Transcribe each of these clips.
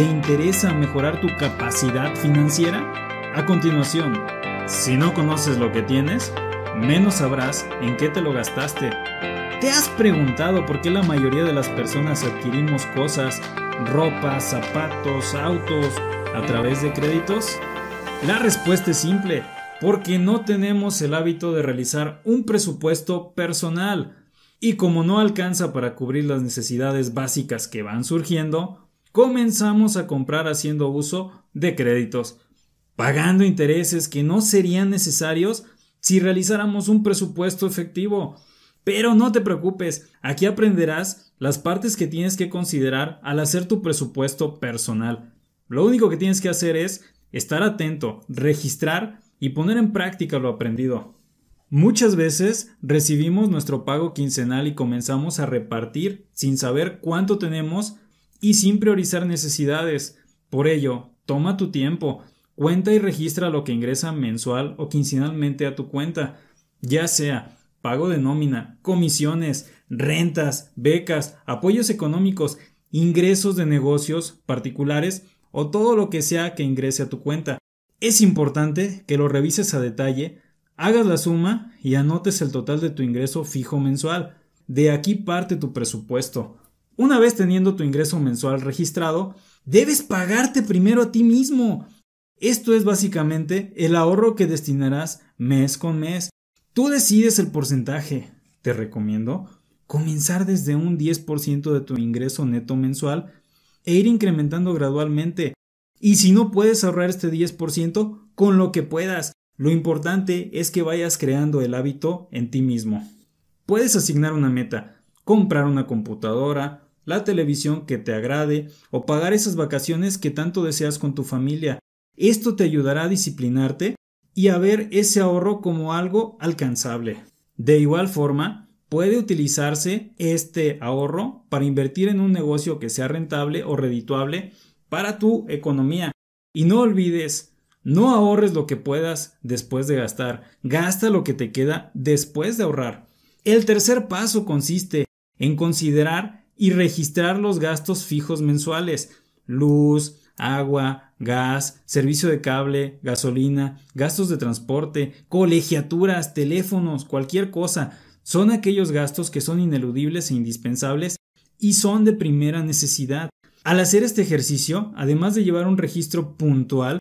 ¿Te interesa mejorar tu capacidad financiera? A continuación, si no conoces lo que tienes, menos sabrás en qué te lo gastaste. ¿Te has preguntado por qué la mayoría de las personas adquirimos cosas, ropa, zapatos, autos, a través de créditos? La respuesta es simple, porque no tenemos el hábito de realizar un presupuesto personal. Y como no alcanza para cubrir las necesidades básicas que van surgiendo, comenzamos a comprar haciendo uso de créditos, pagando intereses que no serían necesarios si realizáramos un presupuesto efectivo. Pero no te preocupes, aquí aprenderás las partes que tienes que considerar al hacer tu presupuesto personal. Lo único que tienes que hacer es estar atento, registrar y poner en práctica lo aprendido. Muchas veces recibimos nuestro pago quincenal y comenzamos a repartir sin saber cuánto tenemos y sin priorizar necesidades. Por ello, toma tu tiempo, cuenta y registra lo que ingresa mensual o quincenalmente a tu cuenta, ya sea pago de nómina, comisiones, rentas, becas, apoyos económicos, ingresos de negocios particulares o todo lo que sea que ingrese a tu cuenta. Es importante que lo revises a detalle, hagas la suma y anotes el total de tu ingreso fijo mensual. De aquí parte tu presupuesto. Una vez teniendo tu ingreso mensual registrado, debes pagarte primero a ti mismo. Esto es básicamente el ahorro que destinarás mes con mes. Tú decides el porcentaje. Te recomiendo comenzar desde un 10% de tu ingreso neto mensual e ir incrementando gradualmente. Y si no puedes ahorrar este 10%, con lo que puedas. Lo importante es que vayas creando el hábito en ti mismo. Puedes asignar una meta, comprar una computadora, la televisión que te agrade o pagar esas vacaciones que tanto deseas con tu familia. Esto te ayudará a disciplinarte y a ver ese ahorro como algo alcanzable. De igual forma, puede utilizarse este ahorro para invertir en un negocio que sea rentable o redituable para tu economía. Y no olvides, no ahorres lo que puedas después de gastar, gasta lo que te queda después de ahorrar. El tercer paso consiste en considerar y registrar los gastos fijos mensuales, luz, agua, gas, servicio de cable, gasolina, gastos de transporte, colegiaturas, teléfonos, cualquier cosa. Son aquellos gastos que son ineludibles e indispensables y son de primera necesidad. Al hacer este ejercicio, además de llevar un registro puntual,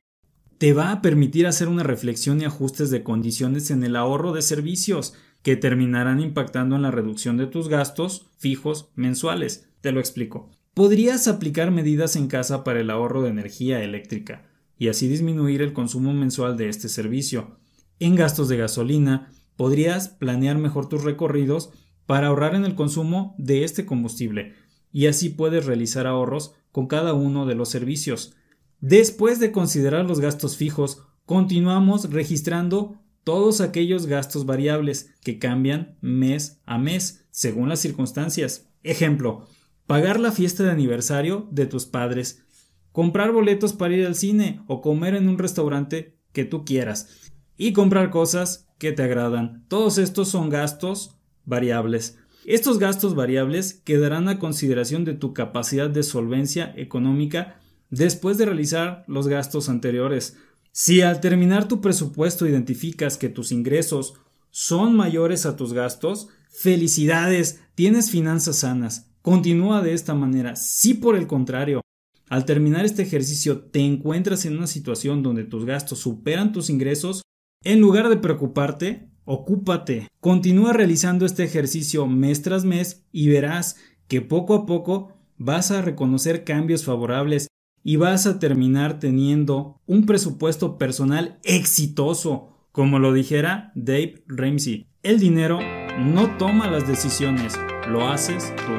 te va a permitir hacer una reflexión y ajustes de condiciones en el ahorro de servicios, que terminarán impactando en la reducción de tus gastos fijos mensuales. Te lo explico. Podrías aplicar medidas en casa para el ahorro de energía eléctrica y así disminuir el consumo mensual de este servicio. En gastos de gasolina, podrías planear mejor tus recorridos para ahorrar en el consumo de este combustible y así puedes realizar ahorros con cada uno de los servicios. Después de considerar los gastos fijos, continuamos registrando todos aquellos gastos variables que cambian mes a mes según las circunstancias. Ejemplo, pagar la fiesta de aniversario de tus padres, comprar boletos para ir al cine o comer en un restaurante que tú quieras y comprar cosas que te agradan. Todos estos son gastos variables. Estos gastos variables quedarán a consideración de tu capacidad de solvencia económica después de realizar los gastos anteriores. Si al terminar tu presupuesto identificas que tus ingresos son mayores a tus gastos, felicidades, tienes finanzas sanas. Continúa de esta manera. Si por el contrario, al terminar este ejercicio te encuentras en una situación donde tus gastos superan tus ingresos, en lugar de preocuparte, ocúpate. Continúa realizando este ejercicio mes tras mes y verás que poco a poco vas a reconocer cambios favorables y vas a terminar teniendo un presupuesto personal exitoso, como lo dijera Dave Ramsey. El dinero no toma las decisiones, lo haces tú.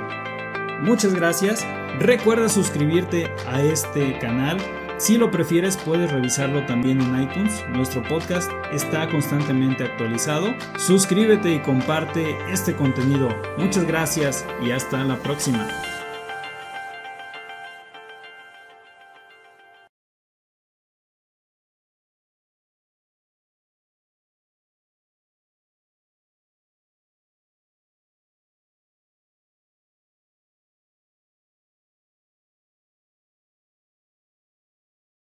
Muchas gracias. Recuerda suscribirte a este canal. Si lo prefieres, puedes revisarlo también en iTunes. Nuestro podcast está constantemente actualizado. Suscríbete y comparte este contenido. Muchas gracias y hasta la próxima.